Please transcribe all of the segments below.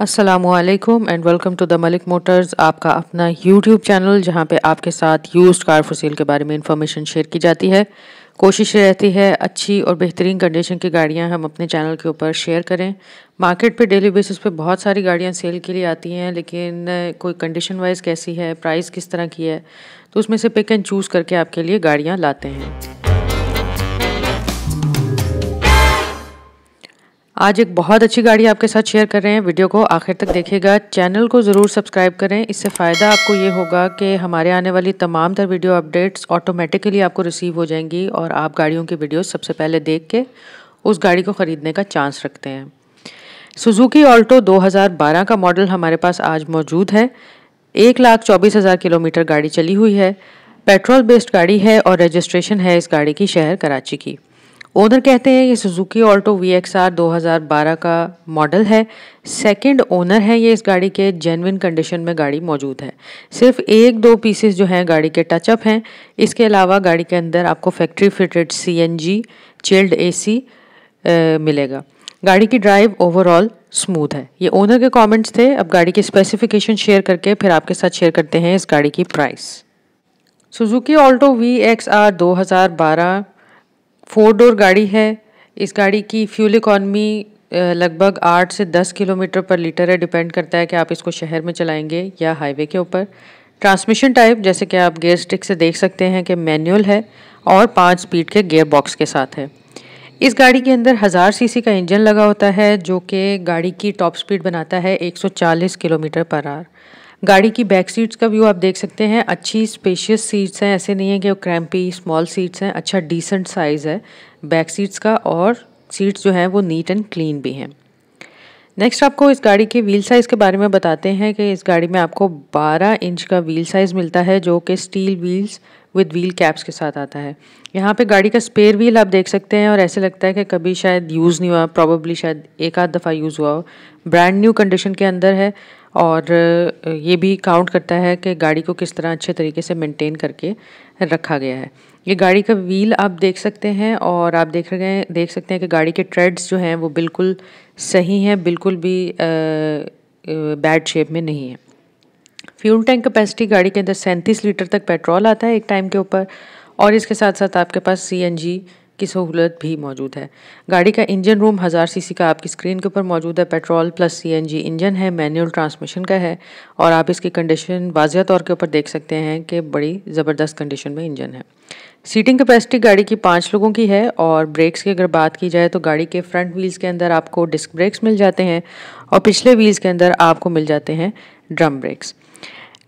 Aslam and welcome to the Malik motors आपका अपना YouTube channel जहां पे आपके साथ यूज्ड कार फसील के बारे में इंफॉर्मेशन शेयर की जाती है कोशिश रहती है अच्छी और बेहतरीन कंडीशन की गाड़ियां हम अपने चैनल के ऊपर शेयर करें मार्केट पे डेली बेसिस पे बहुत सारी गाड़ियां सेल के लिए आती हैं लेकिन कोई कंडीशन वाइज कैसी है प्राइस किस तरह की है तो उसमें से पिक एंड चूज़ करके आपके लिए गाड़ियाँ लाते हैं आज एक बहुत अच्छी गाड़ी आपके साथ शेयर कर रहे हैं वीडियो को आखिर तक देखिएगा चैनल को ज़रूर सब्सक्राइब करें इससे फ़ायदा आपको ये होगा कि हमारे आने वाली तमाम तर वीडियो अपडेट्स ऑटोमेटिकली आपको रिसीव हो जाएंगी और आप गाड़ियों की वीडियो सबसे पहले देख के उस गाड़ी को ख़रीदने का चांस रखते हैं सुजुकी ऑल्टो 2012 का मॉडल हमारे पास आज मौजूद है एक लाख चौबीस हज़ार किलोमीटर गाड़ी चली हुई है पेट्रोल बेस्ड गाड़ी है और रजिस्ट्रेशन है इस गाड़ी की शहर कराची की ओनर कहते हैं ये Suzuki Alto V X R दो हज़ार बारह का मॉडल है सेकंड ओनर है ये इस गाड़ी के जेनविन कंडीशन में गाड़ी मौजूद है सिर्फ एक दो पीसेस जो हैं गाड़ी के टचअप हैं इसके अलावा गाड़ी के अंदर आपको factory fitted C N G chilled A C मिलेगा गाड़ी की ड्राइव ओवरऑल स्मूथ है ये ओनर के कॉमेंट्स थे अब गाड़ी के स्पेसिफिकेशन शेयर करके फिर आपके साथ शेयर करते हैं इस गाड़ी की price Suzuki Alto V X R दो हज़ार बारह फोर डोर गाड़ी है इस गाड़ी की फ्यूल इकॉनमी लगभग आठ से दस किलोमीटर पर लीटर है डिपेंड करता है कि आप इसको शहर में चलाएंगे या हाईवे के ऊपर ट्रांसमिशन टाइप जैसे कि आप गेयर स्टिक से देख सकते हैं कि मैनुअल है और पाँच स्पीड के गेयर बॉक्स के साथ है इस गाड़ी के अंदर हज़ार सीसी का इंजन लगा होता है जो कि गाड़ी की टॉप स्पीड बनाता है 140 किलोमीटर पर आर गाड़ी की बैक सीट्स का व्यू आप देख सकते हैं अच्छी स्पेशियस सीट्स हैं ऐसे नहीं है कि क्रैम्पी स्मॉल सीट्स हैं अच्छा डिसेंट साइज़ है बैक सीट्स का और सीट्स जो हैं वो नीट एंड क्लीन भी हैं नेक्स्ट आपको इस गाड़ी के व्हील साइज़ के बारे में बताते हैं कि इस गाड़ी में आपको 12 इंच का व्हील साइज़ मिलता है जो कि steel wheels with wheel caps के साथ आता है यहाँ पे गाड़ी का स्पेयर व्हील आप देख सकते हैं और ऐसे लगता है कि कभी शायद यूज़ नहीं हुआ प्रॉबली शायद एक आध दफ़ा यूज़ हुआ हो ब्रांड न्यू कंडीशन के अंदर है और ये भी काउंट करता है कि गाड़ी को किस तरह अच्छे तरीके से मेंटेन करके रखा गया है ये गाड़ी का व्हील आप देख सकते हैं और आप देख रहे हैं देख सकते हैं कि गाड़ी के ट्रेड्स जो हैं वो बिल्कुल सही हैं बिल्कुल भी बैड शेप में नहीं है फ्यूल टैंक कैपेसिटी गाड़ी के अंदर सैंतीस लीटर तक पेट्रोल आता है एक टाइम के ऊपर और इसके साथ साथ आपके पास सी की सहूलत भी मौजूद है गाड़ी का इंजन रूम हज़ार सीसी का आपकी स्क्रीन के ऊपर मौजूद है पेट्रोल प्लस सीएनजी इंजन है मैनुअल ट्रांसमिशन का है और आप इसकी कंडीशन वाजिया तौर के ऊपर देख सकते हैं कि बड़ी ज़बरदस्त कंडीशन में इंजन है सीटिंग कैपेसिटी गाड़ी की पाँच लोगों की है और ब्रेक्स की अगर बात की जाए तो गाड़ी के फ्रंट व्हील्स के अंदर आपको डिस्क ब्रेक्स मिल जाते हैं और पिछले व्हील्स के अंदर आपको मिल जाते हैं ड्रम ब्रेक्स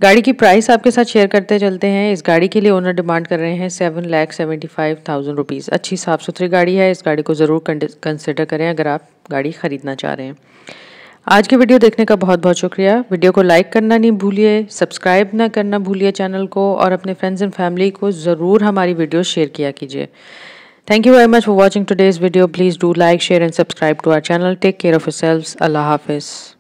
गाड़ी की प्राइस आपके साथ शेयर करते चलते हैं इस गाड़ी के लिए ओनर डिमांड कर रहे हैं seven lakh seventy five thousand rupees अच्छी साफ़ सुथरी गाड़ी है इस गाड़ी को ज़रूर कंसिडर करें अगर आप गाड़ी ख़रीदना चाह रहे हैं आज की वीडियो देखने का बहुत बहुत शुक्रिया वीडियो को लाइक करना नहीं भूलिए सब्सक्राइब ना करना भूलिए चैनल को और अपने फ्रेंड्स एंड फैमिली को ज़रूर हमारी वीडियो शेयर किया कीजिए thank you very much for watching today's video please do like share and subscribe to our channel take care of of yourselves. अल्लाह हाफिज़